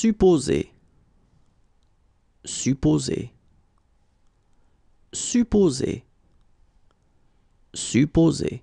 supposer, supposer, supposer, supposer.